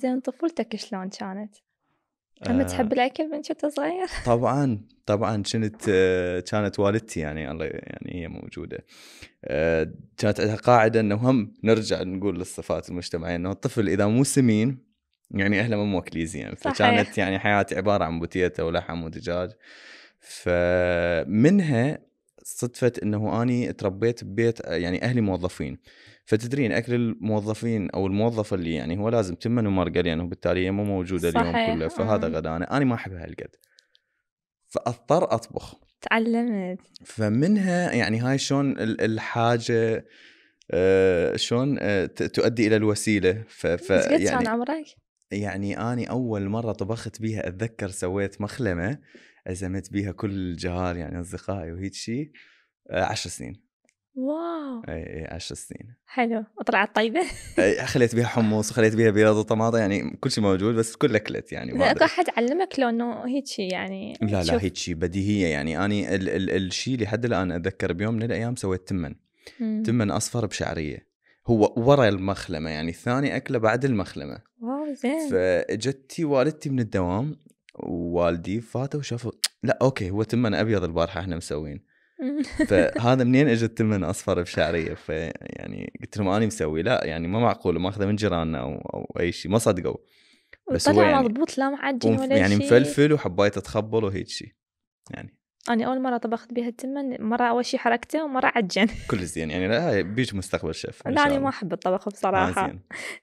زين طفولتك شلون كانت؟ أما آه تحب الأكل من كنت صغير؟ طبعا طبعا كنت آه، كانت والدتي يعني الله يعني هي موجودة آه، كانت عندها قاعدة أنه هم نرجع نقول للصفات المجتمعية أنه الطفل إذا مو سمين يعني اهله مو موكلي زين فكانت يعني حياتي عباره عن بوتيته ولحم ودجاج فمنها صدفه انه اني تربيت ببيت يعني اهلي موظفين فتدرين اكل الموظفين او الموظف اللي يعني هو لازم تمن ومرقه لانه بالتالي هي مو موجوده صحيح. اليوم كله فهذا آه. غدانا انا ما احبها هالقد فاضطر اطبخ تعلمت فمنها يعني هاي شلون الحاجه آه، شلون آه، تؤدي الى الوسيله ف يعني كان عمرك؟ يعني أني أول مرة طبخت بيها أتذكر سويت مخلمة عزمت بيها كل الجهال يعني أصدقائي وهيك شيء آه، عشر سنين واو اي اي 10 سنين حلو وطلعت طيبه؟ اي خليت بها حمص وخليت بها بيض وطماطم يعني كل شيء موجود بس كل اكلت يعني لا اكو احد علمك لو انه هيك شيء يعني لا لا هيك شيء بديهيه يعني اني ال- ال- الشيء اللي حد الان اتذكر بيوم من الايام سويت تمن مم. تمن اصفر بشعريه هو ورا المخلمه يعني ثاني اكله بعد المخلمه واو زين فاجت والدتي من الدوام ووالدي فاتوا شافوا لا اوكي هو تمن ابيض البارحه احنا مسوين فهذا منين اجت تمن اصفر بشعريه فيعني قلت لهم اني مسوي لا يعني ما معقول ماخذه من جيراننا او او اي شيء ما صدقوا بس هو يعني مضبوط لا معجن ولا شيء يعني مفلفل وحبايته تخبل وهيك شيء يعني أنا أول مرة طبخت بها التمن مرة أول شيء حركته ومرة عجن كل زين يعني لا بيج مستقبل شيف لا أنا ما أحب الطبخ آه، بصراحة زين.